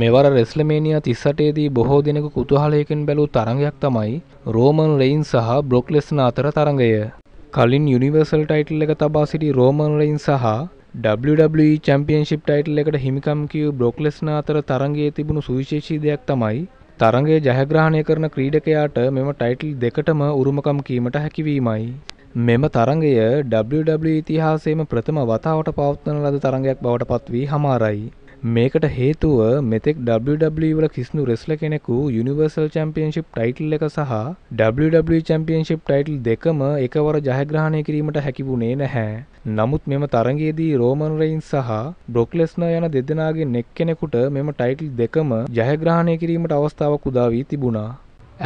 මෙවර රෙස්ලමේනියා 38 දී බොහෝ දිනක කුතුහලයකින් බැලූ තරඟයක් තමයි රෝමන් රේන්ස් සහ බ්‍රොක් ලෙස්නර් අතර තරඟය. කලින් යුනිවර්සල් ටයිටල් එක තබා සිටි රෝමන් රේන්ස් සහ WWE චැම්පියන්ශිප් ටයිටල් එකට හිමිකම් කියූ බ්‍රොක් ලෙස්නර් අතර තරඟයේ තිබුණු සුවිශේෂී දෙයක් තමයි තරඟය ජයග්‍රහණය කරන ක්‍රීඩකයාට මෙම ටයිටල් දෙකටම උරුමකම් කීමට හැකිවීමයි. මෙම තරඟය WWE ඉතිහාසයේම ප්‍රථම වතාවට පවත්වන ලද තරඟයක් බවට පත්වී හමාරයි. මේකට හේතුව මෙතෙක් WWE වල කිසිදු රෙස්ලර් කෙනෙකු යුනිවර්සල් චැම්පියන්ෂිප් ටයිටල් එක සහ WWE චැම්පියන්ෂිප් ටයිටල් දෙකම එකවර ජයග්‍රහණය කිරීමට හැකි වුණේ නැහැ. නමුත් මෙම තරගයේදී රෝමන් රේන්ස් සහ බ්‍රොක් ලෙස්නර් යන දෙදෙනාගේ නෙක් කෙනෙකුට මෙම ටයිටල් දෙකම ජයග්‍රහණය කිරීමට අවස්ථාවක් උදා වී තිබුණා.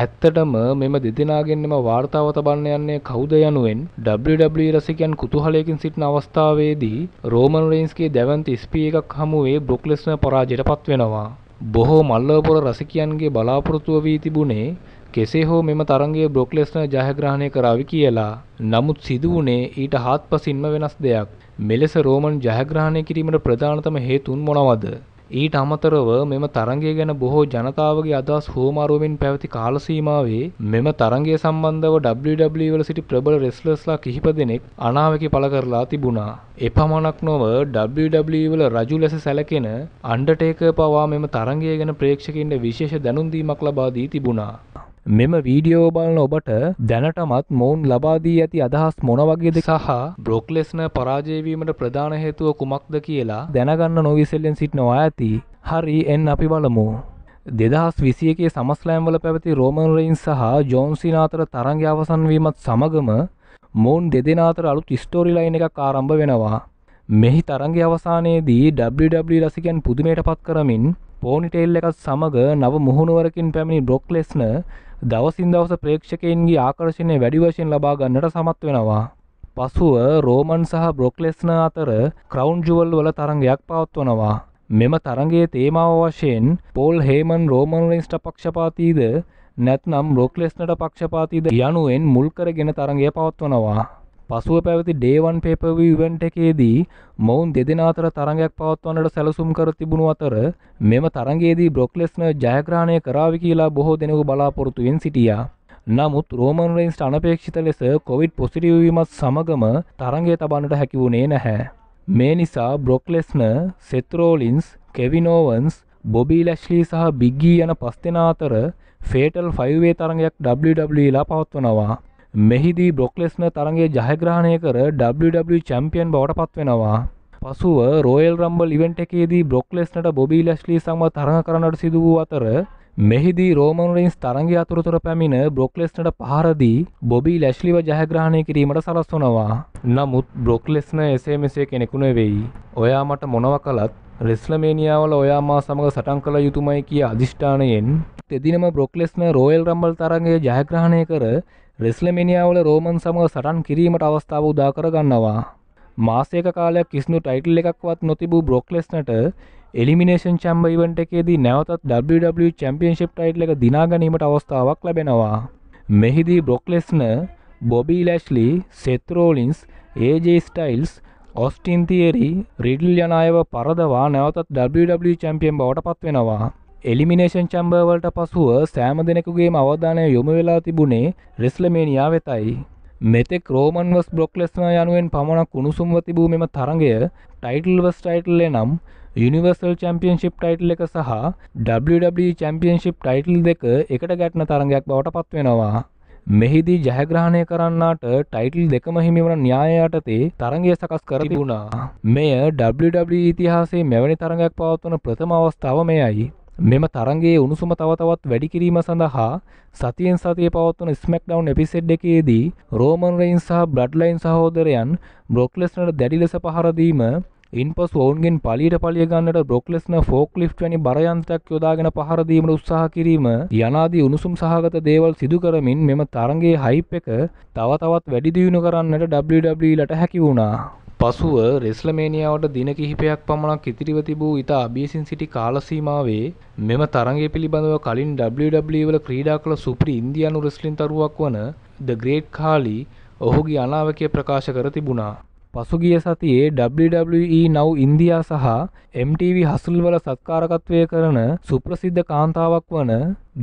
ඇත්තටම මෙම දෙදෙනගෙන්ම වාර්තාව තබන්න යන්නේ කවුද යනුවෙන් WWE රසිකයන් කුතුහලයකින් සිටින අවස්ථාවේදී රෝමන් රේන්ස්ගේ දැවන්ත ස්පී එකක් හමුවේ බ්‍රොක් ලෙස්නර් පරාජයට පත්වෙනවා. බොහෝ මල්ලවපොර රසිකයන්ගේ බලාපොරොත්තුව වී තිබුණේ කෙසේ හෝ මෙම තරගයේ බ්‍රොක් ලෙස්නර් ජයග්‍රහණය කරાવી කියලා. නමුත් සිදු වුණේ ඊට හාත්පසින්ම වෙනස් දෙයක්. මෙලෙස රෝමන් ජයග්‍රහණය කිරීමට ප්‍රධානතම හේතුන් මොනවද? ඊට අමතරව මෙම තරගය ගැන බොහෝ ජනතාවගේ අදහස් හෝමාරුවෙන් පැවති කාලසීමාවේ මෙම තරගය සම්බන්ධව WWE වල සිටි ප්‍රබල රෙස්ලර්ස්ලා කිහිප දෙනෙක් අනාවකි පළ කරලා තිබුණා. එපමණක් නොව WWE වල රජු ලෙස සැලකෙන අන්ඩර්ටේකර් පවා මෙම තරගය ගැන ප්‍රේක්ෂකයින්ට විශේෂ දැනුම් දීමක් ලබා දී තිබුණා. මෙම වීඩියෝ බලන ඔබට දැනටමත් මොවුන් ලබාදී ඇති අදහස් මොන වගේද සහ බ්‍රොක්ලෙස්න පරාජයවීමට ප්‍රධාන හේතුව කුමක්ද කියලා දැනගන්න නොවිසල්ලෙන් සිටිනවා ඇති හරි එන් අපි බලමු. දෙදහස් විසියකේ සමස්ලෑම්වල පැවති රෝමන් රයින් සහ ජෝන්සින අතර තරංග අවසන්වීමත් සමගම මොවුන් දෙදෙන අතර අලුත් ස්ටෝරිලයින් එකක් ආරම්භ වෙනවා. මෙහි තරගේ අවසානයේදී WW e රසිකැන් පුදුමයට පත් කරමින් පෝනිටේල් එකත් සමඟ නව මුහුණුවරකින් පැමිණි බ්‍රොක් ලෙස්න දවසින් දවස ප්‍රේක්ෂකයන්ගේ ආකර්ශණය වැඩි වශයෙන් ලබා ගන්නට සමත් වෙනවා. පසුව රෝමන් සහ බ්‍රොක් ලෙස්න අතර ක්‍රවුන්් ජුවල් වල තරංගයක් පවත්වනවා. මෙම තරගේ තේමාව වශයෙන් පෝල් හේමන් රෝමන්රෙන්ස්ට පක්ෂපාතීද නැත්නම් රොක්ලෙස්නට පක්ෂපාතිද යනුවෙන් මුල්කරගෙන තරගේ පවත්වනවා. පසුව පැවති ඩේවන් පේපවී ඉවෙන්ට් එකේදී මොවුන් දෙදෙන අතර තරඟයක් පවත්වන්නට සැලසුම් කර තිබුණු අතර මෙම තරගයේදී බ්‍රොක්ලෙස්න ජයග්‍රහණය කරාවි කියලා බොහෝ දෙනෙකු බලාපොරොත්තුවෙන් සිටියා. නමුත් රෝමන් රේන්ස්ට අනපේක්ෂිත ලෙස කොවිඩ් පොසිටිවීමත් සමගම තරගය තබන්නට හැකිවුණේ නැහැ. මේ නිසා බ්‍රොක්ලෙස්න සෙත්‍රෝලින්ස් කෙවිනෝවන්ස් බොබී ලැශ්ලී සහ බිග්ගී e යන පස් දෙෙන අතර ෆේටල් ෆයිවේ තරගයක් WWලා e පවත්වනවා. මෙහිදී බ්‍රොක්ලෙස්න තරගේ ජයග්‍රහණය කර WWE චැම්පියන් බවට පත්වෙනවා. පසුව රෝයල් රම්බල් ඉවෙන්ට එකේදී බ්‍රොක්ලෙස්නට බොබී ලැශ්ලී සම තරඟ කරනට සිදු වූ අතර මෙහිදී රෝමන්රයින්ස් තරග අතුරතුර පැමිණ බ්‍රොක්ලෙස්නට පහරදී බොබී ලැශ්ලිව ජයග්‍රහණය කිරීමට සලස්වනවා. නමුත් බ්‍රොක්ලෙස්න එසේ මෙසේ කෙනෙකුණ වෙයි. ඔයා මට මොනව කලත් රෙස්ලමේනිියාවල ඔයාමා සමඟ සටන් කළ යුතුමයි කිය අධිෂ්ඨානයෙන්. එදිනම බ්‍රොක්ලෙස්න රෝයල් රම්බල් තරගේ ජයග්‍රහණය කර රෙස්ලමනිියාවල රෝමන් සමඟ සටන් කිරීමට අවස්ථාව උදාකර ගන්නවා. මාසයක කාලයක් කිසිනු ටයිටල් එකක්වත් නොතිබූ බ්‍රොක්ලෙස්නට එලිමිනේෂන් චම්බ ඉවට එකේදී නැවතත් W චැම්පියන්ශිප් e ටයිටල එක දිනාගැනීමට අවස්ථාවක් ලැබෙනවා. මෙහිදී බ්‍රොක්ලෙස්න බොබී ලැශ්ලි සෙත්රෝලින්ස් ඒජේ ස්ටයිල්ස් ඔස්ටින්තිේරි රිඩල් යනායව පරදවා නැවතත් W චැම්පියම් e බවට පත්වෙනවා. එලිමිනේෂන් චම්බර්වලට පසුව සෑම දෙනෙකුගේම අවධානය යොමු වෙලා තිබුණේ රෙස්ලමේනියා වෙතයි. මෙතෙක් රෝමන් වස් බ්‍රොක්ලෙස්න යනුවෙන් පමණක් උණුසුම්ව තිබූ මෙම තරගය ටයිටල්වස් ටයිටල්ලේ නම් යුනිවර්සල් චැම්පියන්ශිප් ටයිටල් එක සහ WWE චැම්පියන්ශිප් ටයිටල් දෙක එකට ගැටන තරගයක් බවට පත්වෙනවා. මෙහිදී ජයග්‍රහණය කරන්නට ටයිටල් දෙකම හිමිවන න්‍යායයටතේ තරගය සකස් කර තිබුණා. මෙය WWE ඉතිහාසේ මෙවැනි තරගයක් පවත්වන ප්‍රථම අවස්ථාව මෙයයි. මෙම තරගේ උණුසුම තව තවත් වැඩි කිරීම සඳහා සතියෙන් සතිය පවත්වන ස්මක්ඩව් එපිසෙඩ් එකේදී රෝමන් රයින් සහ බ්ලඩ්ලයින් සහෝදරයන් බ්‍රොක්ලෙස්නට දැඩි ලෙස පහරදීම ඉන් පස් ඔවුන්ගෙන් පලියට පලිය ගන්නට බ්‍රොක්ලෙස්න ෆෝක් ලි් වැනි බරයන්තයක් යොදාගෙන පහරදීමට උත්සාහ කිරීම යනාදී උණුසුම් සහගත දේවල් සිදු කරමින් මෙම තරගේ හයිප් එක තව තවත් වැඩිදියුණු කරන්නට WWලට හැකි වුණා. පසුව රෙස්ලමේනියාවට දින කිහිපයක් පමණක් ඉතිරිව තිබූ ඉතා අභියසින් සිටි කාලසීමාවේ මෙම තරගය පිළිබඳව කලින් WWE වල ක්‍රීඩා කළ සුපිරි ඉන්දියානු රෙස්ලින් තරුවක් වන ද ග්‍රේට් කාලි ඔහුගේ අනාවකය ප්‍රකාශ කර තිබුණා. පසුගිය සතියේ WWE නව් ඉන්දියා සහ MTV හසුල්වල සත්කාරකත්වය කරන සුප්‍රසිද්ධ කාන්තාවක් වන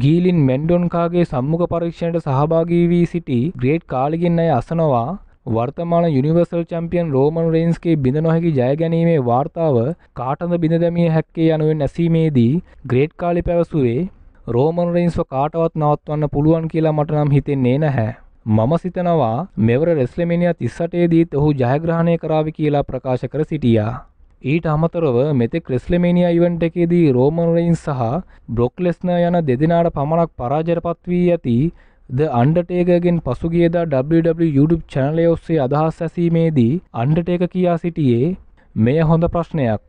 ගීලින් මෙන්ඩොන්කාගේ සම්මුඛ පරීක්ෂණයට සහභාගී වී සිටි ග්‍රේට් කාලිගෙන් අය අසනවා වර්තමාන යුනිවර්සල් චම්පියන් රෝමන් රේන්ස්ගේ බිඳ නොහැකි ජයගැනීමේ වාර්තාව කාටඳ බිඳ දැමිය හැක්කේ යනුවෙන් ඇසීමේදී ග්‍රේට් කාලි පැවසුවේ රෝමන් රේන්ස්ව කාටවත් නවත්වන්න පුළුවන් කියලා මට නම් හිතෙන්නේ නැහැ. මම සිතනවා මෙවර රෙස්ලමිනිිය තිස්සටේදීත් ඔහු ජයග්‍රහණය කරාවි කියලා ප්‍රකාශ කර සිටියා. ඊට අමතරව මෙතෙ ක්‍රෙස්ලමේනිිය ඉවන්ට එකේදී රෝමන් රයින් සහ බ්‍රොක්ලෙස්න යන දෙදිනාට පමණක් පරාජරපත් වී ඇති ද අන්ඩටේකගෙන් පසුගියදා W e YouTube චැනලය ඔස්සේ අදහස් ඇසීමේදී අන්ඩටේක කියා සිටියේ මෙය හොඳ ප්‍රශ්නයක්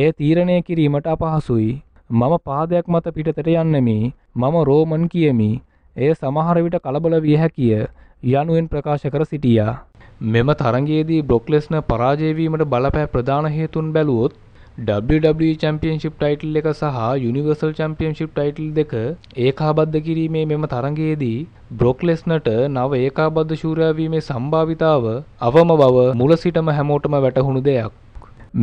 එය තීරණය කිරීමට අපහසුයි මම පාදයක් මත පිටතට යන්නමි මම රෝමන් කියමි එය සමහරවිට කලබල විය හැකිය යනුවෙන් ප්‍රකාශ කර සිටියා මෙම තරගේදී බ්‍රොක්ලෙස්න පරාජයවීමට බලපෑ ප්‍රධාන හේතුන් බැලුවොත් WWE චැම්පියන්ශිප් ටයිටල් එක සහ යුනිවර්සල් චැම්පියන්ශිප් ටයිටල් දෙක ඒකාබද්ධ කිරීමේ මෙම තරගයේදී බ්‍රොක්ලෙස්නට නව ඒකාබද්ධ ශූරයාවීමේ සම්භාවිතාව අවම බව මුල සිටම හැමෝටම වැටහුණු දෙයක්.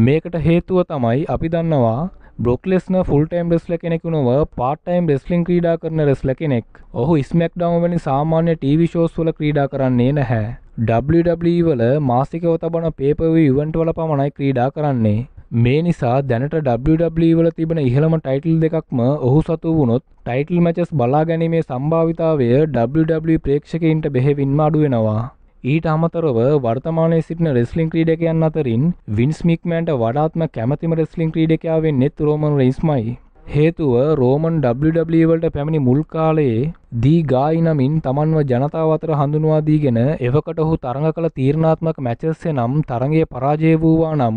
මේකට හේතුව තමයි අපි දන්නවා බ්‍රොක්ලෙස්න ෆුල්ටයිම් රෙස්ල කෙනෙකු නොව පාටයිම් රෙස්ලිං ක්‍රීඩා කරන රෙස්ල කෙනෙක් ඔහු ස්මක් ඩවම් වැනි සාමාන්‍ය ටීවිශෝස් වල ක්‍රීඩා කරන්නේ නැහැ. WWE වල මාසිකව තබන පේපව ඉවන්ට් වල පමණයි ක්‍රීඩා කරන්නේ මේ නිසා දැනට WWE වල තිබෙන ඉහළම ටයිටල් දෙකක්ම ඔහු සතු වුණොත් ටයිටල් මැචස් බලා ගැනීමේ සම්භාවිතාවය WWE ප්‍රේක්ෂකයින්ට බෙහෙවින්ම අඩුවෙනවා. ඊට අමතරව වර්තමානයේ සිටින රෙස්ලිං ක්‍රීඩකයන් අතරින් වින්ස් මික්මෑන්ට වඩාත්ම කැමැතිම රෙස්ලිං ක්‍රීඩකයා වෙන්නේ රෝමන් රේන්ස්මයි. හේතුව රෝමන් WWE වලට පැමිණි මුල් කාලයේ දී ගායි නමින් තමන්ව ජනතාව අතර හඳුන්වා දීගෙන එවකට ඔහු තරඟ කළ තීරණාත්මක මැචස් නම් තරඟයේ පරාජය වූවා නම්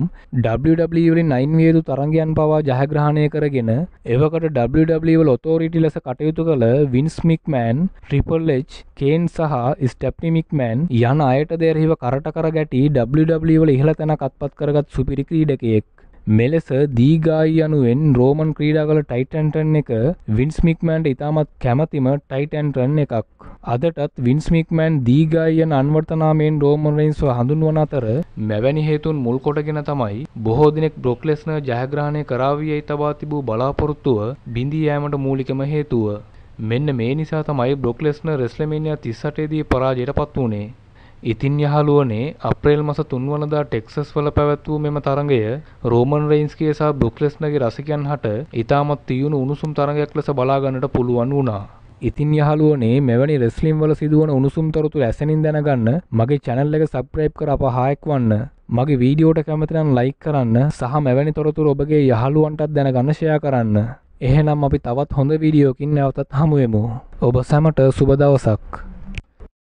WWE වලින් අයින් විය යුතු තරඟයන් පවා ජයග්‍රහණය කරගෙන එවකට WWE වල ඔතෝරිටි ලෙස කටයුතු කළ වින්ස් මික්මෑන්, ට්‍රිපල් එච්, කේන් සහ ස්ටැප්නි මික්මෑන් යන අයට දෙරහිව කරට කර ගැටි WWE වල ඉහළ තැනක් අත්පත් කරගත් සුපිරි ක්‍රීඩකයෙක්. මෙලෙස දීගායි යනුවෙන් රෝමන් ක්‍රීඩා කළ ටයිටන්ටන් එක වින්ස්මික්මෑන්ට ඉතාමත් කැමතිම ටයිටන්ටන් එකක්. අදටත් වින්ස්මික්මෑන් දීගායන් අන්වර්තනාමයෙන් රෝමන්රයින්ස්ව හඳුන්වන අතර මෙවැනි හේතුන් මුල් කොටගෙන තමයි බොහෝ දිනෙක් බ්‍රොක්ලෙස්න ජයග්‍රහණය කරාවියයි තබා තිබූ බලාපොරොත්තුව බිඳී යෑමට මූලිකම හේතුව. මෙන්න මේ නිසා තමයි බ්‍රොක්ලෙස්න රෙස්ලමේනියා 38 දී පරාජයට පත් වුණේ. ඉතින් යහළුවනේ අප්‍රේල් මස තුන්වනදා ටෙක්සස් වල පැවැත්වූ මෙම තරඟය රෝමන් රයින්ස්ගේ සහ බ්‍රුක්ලෙස්නගේ රසිකයන් හට ඉතාමත් තියුණු උණුසුම් තරඟයක් ලෙස බලාගන්නට පුළුවන් වුණා. ඉතින් යහළුවනේ මෙවැනි රෙස්ලිම් වල සිදුවන උණුසුම් තොරතු ඇසනින් දැනගන්න මගේ චැනල් එක සබ්‍රයිප් කර අප හායෙක් වන්න. මගේ වීඩියෝට කැමතිනම් ලයික් කරන්න සහ මෙවැනි තොරතුර ඔබගේ යහළුවන්ටත් දැනගන්න ෂයා කරන්න. එහෙනම් අපි තවත් හොඳ වීඩියෝකින් නැවතත් හමුුවමු. ඔබ සැමට සුබදවසක්.